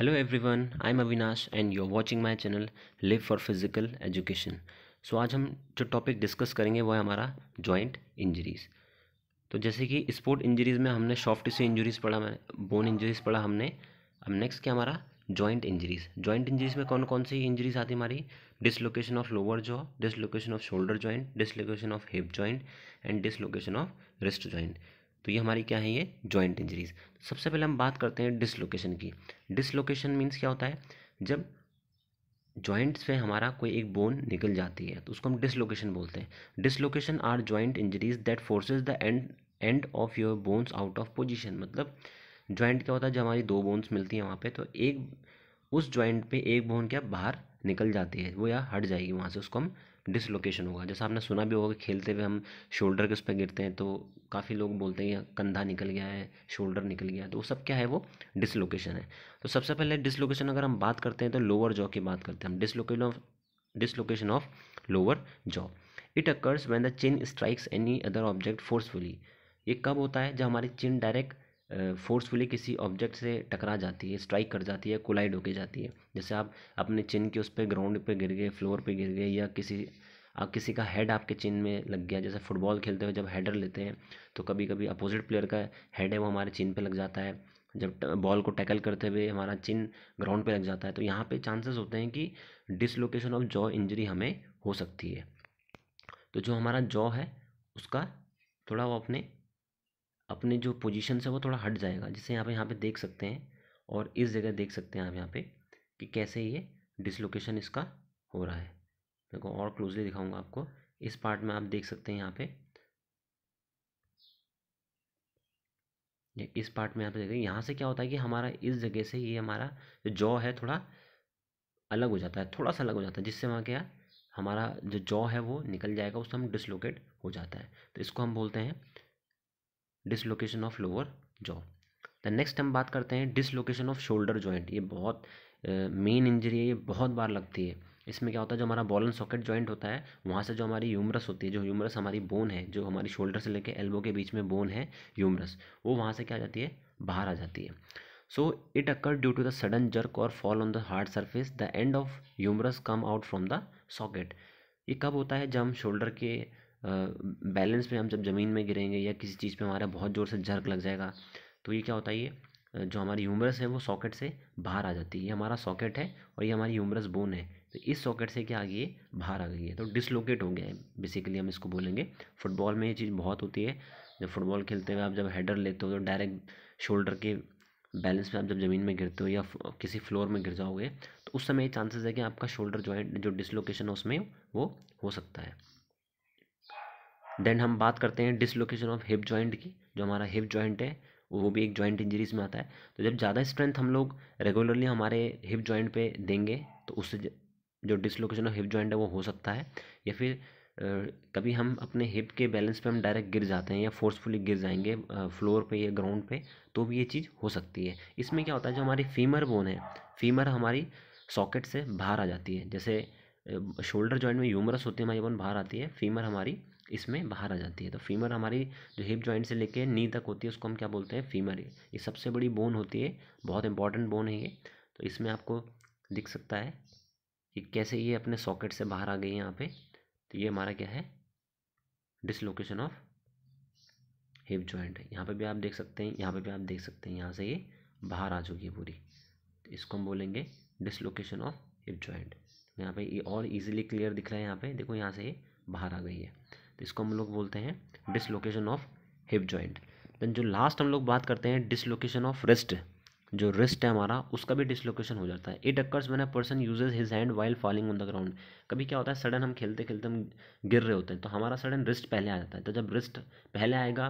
hello I am Avinash and you are watching my channel live for physical education so आज हम जो topic discuss करेंगे वो है हमारा जॉइंट इंजरीज़ तो जैसे कि स्पोर्ट इंजरीज़ में हमने सॉफ्ट टिश्यू इंजरीज़ पढ़ा मैंने बोन इंजरीज़ पढ़ा हमने अब नेक्स्ट क्या हमारा जॉइंट इंजरीज़ जॉइंट इंजरीज़ में कौन कौन सी इंजरीज़ आती हमारी dislocation of lower jaw dislocation of shoulder joint dislocation of hip joint and dislocation of wrist joint तो ये हमारी क्या है ये जॉइंट इंजरीज सबसे पहले हम बात करते हैं डिसलोकेशन की डिसलोकेशन मीन्स क्या होता है जब जॉइंट्स पे हमारा कोई एक बोन निकल जाती है तो उसको हम डिसलोकेशन बोलते हैं dislocation are joint injuries that forces the end end of your bones out of position मतलब जॉइंट क्या होता है जब हमारी दो बोन्स मिलती हैं वहाँ पे तो एक उस जॉइंट पे एक बोन क्या बाहर निकल जाती है वो या हट जाएगी वहाँ से उसको हम डिसलोकेशन होगा जैसा आपने सुना भी होगा कि खेलते हुए हम शोल्डर के उस पर गिरते हैं तो काफ़ी लोग बोलते हैं कंधा निकल गया है शोल्डर निकल गया है तो वो सब क्या है वो डिसलोकेशन है तो सबसे पहले डिसलोकेशन अगर हम बात करते हैं तो लोअर जॉ की बात करते हैं हम dislocation of dislocation of lower jaw it occurs when the chin strikes any other object forcefully ये कब होता है जब हमारी चिन डायरेक्ट फोर्सफुली किसी ऑब्जेक्ट से टकरा जाती है स्ट्राइक कर जाती है कोलाइड होके जाती है जैसे आप अपने चिन के उस पर ग्राउंड पे गिर गए फ्लोर पे गिर गए या किसी आप किसी का हेड आपके चिन में लग गया जैसे फुटबॉल खेलते हुए जब हेडर लेते हैं तो कभी कभी अपोजिट प्लेयर का हेड है वो हमारे चिन पे लग जाता है जब बॉल को टैकल करते हुए हमारा चिन ग्राउंड पे लग जाता है तो यहाँ पे चांसेस होते हैं कि डिसलोकेशन ऑफ जॉ इंजरी हमें हो सकती है तो जो हमारा जॉ है उसका थोड़ा वो अपने अपने जो पोजीशन से वो थोड़ा हट जाएगा जिसे आप यहाँ पे देख सकते हैं और इस जगह देख सकते हैं आप यहाँ पे कि कैसे ये डिसलोकेशन इसका हो रहा है देखो और क्लोजली दिखाऊंगा आपको इस पार्ट में आप देख सकते हैं यहाँ पे इस पार्ट में आप देख रहे यहाँ से क्या होता है कि हमारा इस जगह से ये हमारा जॉ है थोड़ा अलग हो जाता है थोड़ा सा अलग हो जाता है जिससे वहाँ क्या हमारा जो जॉ है वो निकल जाएगा उससे हम डिसलोकेट हो जाता है तो इसको हम बोलते हैं dislocation of lower jaw the next हम बात करते हैं डिसलोकेशन ऑफ शोल्डर जॉइंट ये बहुत मेन uh, इंजरी है ये बहुत बार लगती है इसमें क्या होता है जो हमारा बॉल एंड सॉकेट जॉइंट होता है वहाँ से जो हमारी यूमरस होती है जो यूमरस हमारी बोन है जो हमारी शोल्डर से लेके एल्बो के बीच में बोन है यूमरस वो वहाँ से क्या आ जाती है बाहर आ जाती है so it occur due to the sudden jerk or fall on the hard surface the end of humerus come out from the socket ये कब होता है जब हम शोल्डर के बैलेंस में हम जब ज़मीन में गिरेंगे या किसी चीज़ पे हमारा बहुत ज़ोर से जर्क लग जाएगा तो ये क्या होता है ये जो हमारी ह्यूमरस है वो सॉकेट से बाहर आ जाती है ये हमारा सॉकेट है और ये हमारी ह्यूमरस बोन है तो इस सॉकेट से क्या आ गई है बाहर आ गई है तो डिसलोकेट हो गया है बेसिकली हम इसको बोलेंगे फुटबॉल में ये चीज़ बहुत होती है जब फुटबॉल खेलते हुए आप जब हेडर लेते हो तो डायरेक्ट शोल्डर के बैलेंस में आप जब ज़मीन में गिरते हो या किसी फ्लोर में गिर जाओगे तो उस समय ये चांसेस है कि आपका शोल्डर जॉइंट जो डिसलोकेशन है उसमें वो हो सकता है देन हम बात करते हैं डिसलोकेशन ऑफ हिप जॉइंट की जो हमारा हिप जॉइंट है वो भी एक जॉइंट इंजरीज में आता है तो जब ज़्यादा स्ट्रेंथ हम लोग रेगुलरली हमारे हिप जॉइंट पे देंगे तो उससे जो डिसलोकेशन ऑफ हिप जॉइंट है वो हो सकता है या फिर कभी हम अपने हिप के बैलेंस पे हम डायरेक्ट गिर जाते हैं या फोर्सफुली गिर जाएंगे फ्लोर पे या ग्राउंड पे तो भी ये चीज़ हो सकती है इसमें क्या होता है जो हमारी फीमर बोन है फीमर हमारी सॉकेट से बाहर आ जाती है जैसे शोल्डर जॉइंट में यूमरस होती है हमारी बोन बाहर आती है फीमर हमारी इसमें बाहर आ जाती है तो फीमर हमारी जो हिप जॉइंट से लेके नी तक होती है उसको हम क्या बोलते हैं फीमर ये सबसे बड़ी बोन होती है बहुत इंपॉर्टेंट बोन है ये तो इसमें आपको दिख सकता है कि कैसे ये अपने सॉकेट से बाहर आ गई है यहाँ पर तो ये हमारा क्या है डिसलोकेशन ऑफ हिप जॉइंट है यहाँ पर भी आप देख सकते हैं यहाँ पर भी आप देख सकते हैं यहाँ से ये बाहर आ चुकी है पूरी तो इसको हम बोलेंगे डिसलोकेशन ऑफ हिप जॉइंट यहाँ पे ये और इजीली क्लियर दिख रहा है यहाँ पे देखो यहाँ से ये बाहर आ गई है तो इसको हम लोग बोलते हैं dislocation of hip joint then जो लास्ट हम लोग बात करते हैं डिसलोकेशन ऑफ रिस्ट जो रिस्ट है हमारा उसका भी डिसलोकेशन हो जाता है it occurs when a person uses his hand while falling on the ground कभी क्या होता है सडन हम खेलते खेलते हम गिर रहे होते हैं तो हमारा सडन रिस्ट पहले आ जाता है तो जब रिस्ट पहले आएगा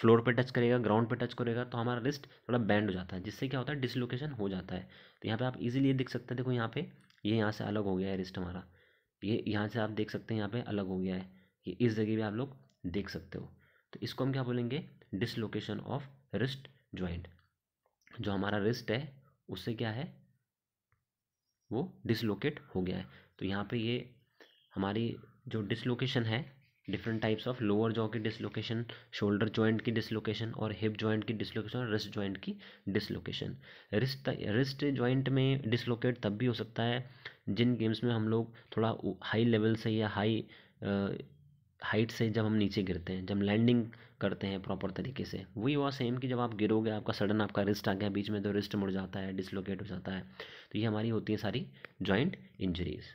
फ्लोर पे टच करेगा ग्राउंड पे टच करेगा तो हमारा रिस्ट थोड़ा बैंड हो जाता है जिससे क्या होता है डिसलोकेशन हो जाता है तो यहाँ पे आप इजीली देख सकते हैं देखो यहाँ पे ये यहाँ से अलग हो गया है रिस्ट हमारा ये यहाँ से आप देख सकते हैं यहाँ पे अलग हो गया है ये इस जगह भी आप लोग देख सकते हो तो इसको हम क्या बोलेंगे डिसलोकेशन ऑफ रिस्ट ज्वाइंट जो हमारा रिस्ट है उससे क्या है वो डिसलोकेट हो गया है तो यहाँ पे ये हमारी जो डिसलोकेशन है different types of lower jaw की डिसलोकेशन शोल्डर जॉइंट की डिसलोकेशन और हिप जॉइंट की डिसलोकेशन और रिस्ट जॉइंट की डिसलोकेशन रिस्ट रिस्ट जॉइंट में डिसलोकेट तब भी हो सकता है जिन गेम्स में हम लोग थोड़ा हाई लेवल से या हाई हाइट से जब हम नीचे गिरते हैं जब लैंडिंग करते हैं प्रॉपर तरीके से वही हुआ सेम कि जब आप गिरोगे आपका सडन आपका रिस्ट आ गया बीच में तो रिस्ट मुड़ जाता है डिसलोकेट हो जाता है तो ये हमारी होती है सारी जॉइंट इंजरीज़